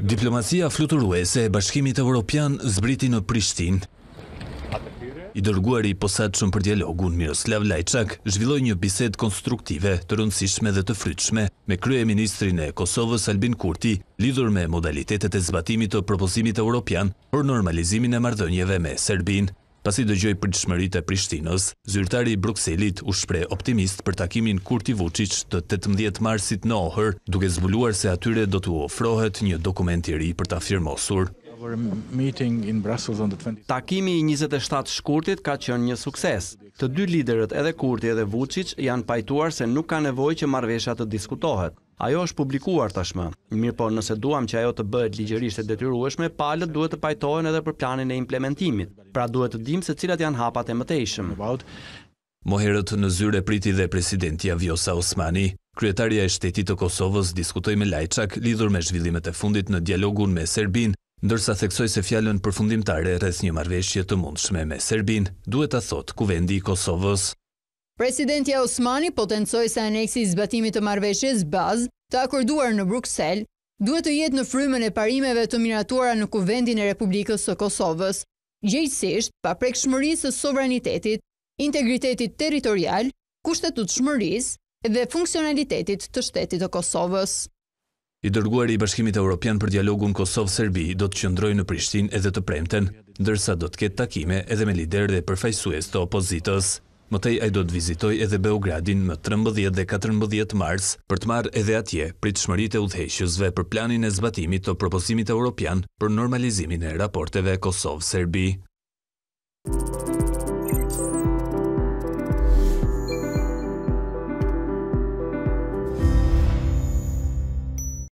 Diplomacia fluturuese e bashkimit e Europian zbriti në Prishtin. I dërguari i posat shumë për dialogun, Miroslav Lajçak, zhvilloj një biset konstruktive të rëndësishme dhe të frytshme me krye ministrin e Kosovës Albin Kurti, lidur me modalitetet e zbatimit të propozimit e Europian për normalizimin e mardënjeve me Serbin pasi dhe gjoj për gjëshmërit e Prishtinës, zyrtari i Bruxellit u shpre optimist për takimin Kurti Vucic të 18 marsit në ohër, duke zbuluar se atyre do të ofrohet një dokument ri për ta firmosur. Takimi i 27 shkurtit ka qënë një sukses. Të dy liderët edhe Kurti edhe Vucic janë pajtuar se nuk ka nevoj që marvesha të diskutohet. Ajo është publikuar tashmë, mirë por nëse duam që ajo të bëhet ligjërisht e detyrueshme, palët duhet të pajtojnë edhe për planin e implementimit pra duhet të dim se cilat janë hapat e mëtejshëm. Moherët në zyre priti dhe presidentja Vjosa Osmani, kryetarja e shtetit të Kosovës diskutoj me Lajçak lidhur me zhvillimet e fundit në dialogun me Serbin, ndërsa theksoj se fjallën përfundimtare rreth një marveshje të mundshme me Serbin, duhet a thot kuvendi i Kosovës. Presidentja Osmani potencoj se aneksi zbatimit të marveshjes bazë të akorduar në Bruxelles, duhet të jetë në frymën e parimeve të miratuara në kuvendin e Republikës të Kosovës gjejësisht pa prek shmërisë e sovranitetit, integritetit teritorial, kushtetut shmërisë dhe funksionalitetit të shtetit të Kosovës. I dërguar i bashkimit e Europian për dialogun Kosovë-Serbi do të qëndroj në Prishtin edhe të premten, dërsa do të ketë takime edhe me lider dhe përfajsues të opozitës. Mëtej a i do të vizitoj edhe Beogradin më 13 dhe 14 mars për të marrë edhe atje prit shmërit e udheshësve për planin e zbatimit të proposimit e Europian për normalizimin e raporteve Kosovë-Serbi.